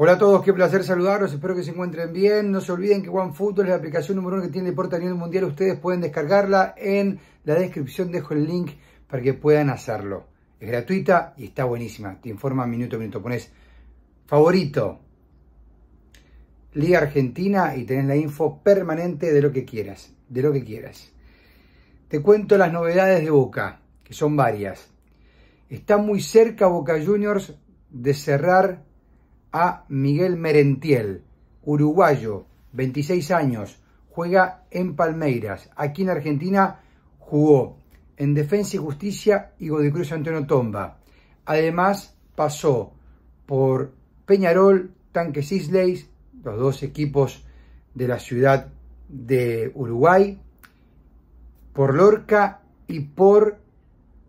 Hola a todos, qué placer saludarlos, espero que se encuentren bien. No se olviden que OneFootball es la aplicación número uno que tiene deporte a nivel mundial. Ustedes pueden descargarla en la descripción, dejo el link para que puedan hacerlo. Es gratuita y está buenísima, te informa minuto a minuto. Pones favorito, Liga Argentina y tenés la info permanente de lo que quieras, de lo que quieras. Te cuento las novedades de Boca, que son varias. Está muy cerca Boca Juniors de cerrar a Miguel Merentiel, uruguayo, 26 años, juega en Palmeiras. Aquí en Argentina jugó en Defensa y Justicia y Godicruz Antonio Tomba. Además pasó por Peñarol, Tanques Sisley, los dos equipos de la ciudad de Uruguay, por Lorca y por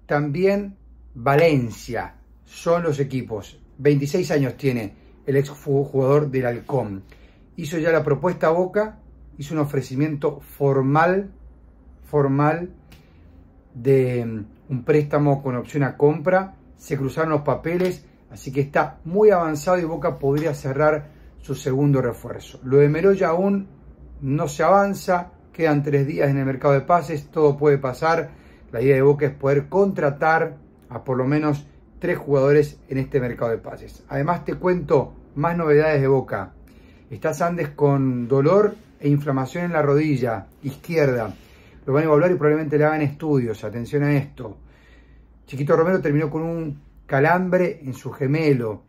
también Valencia. Son los equipos. 26 años tiene el exjugador del Halcón. Hizo ya la propuesta a Boca, hizo un ofrecimiento formal, formal de mm, un préstamo con opción a compra, se cruzaron los papeles, así que está muy avanzado y Boca podría cerrar su segundo refuerzo. Lo de Meroya aún no se avanza, quedan tres días en el mercado de pases, todo puede pasar. La idea de Boca es poder contratar a por lo menos tres jugadores en este mercado de pases. Además te cuento más novedades de Boca. Está Andes con dolor e inflamación en la rodilla izquierda. Lo van a evaluar y probablemente le hagan estudios. Atención a esto. Chiquito Romero terminó con un calambre en su gemelo,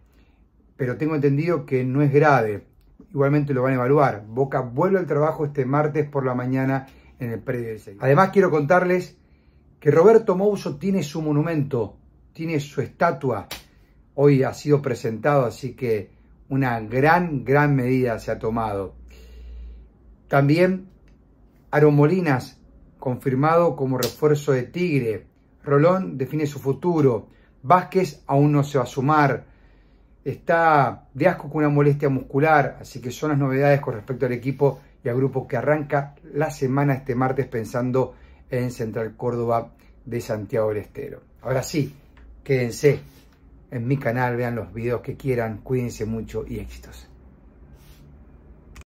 pero tengo entendido que no es grave. Igualmente lo van a evaluar. Boca vuelve al trabajo este martes por la mañana en el predio Además quiero contarles que Roberto Mouso tiene su monumento, tiene su estatua. Hoy ha sido presentado, así que una gran, gran medida se ha tomado. También aromolinas Molinas, confirmado como refuerzo de Tigre. Rolón define su futuro. Vázquez aún no se va a sumar. Está de asco con una molestia muscular, así que son las novedades con respecto al equipo y al grupo que arranca la semana este martes pensando en Central Córdoba de Santiago del Estero. Ahora sí, quédense en mi canal, vean los videos que quieran, cuídense mucho y éxitos.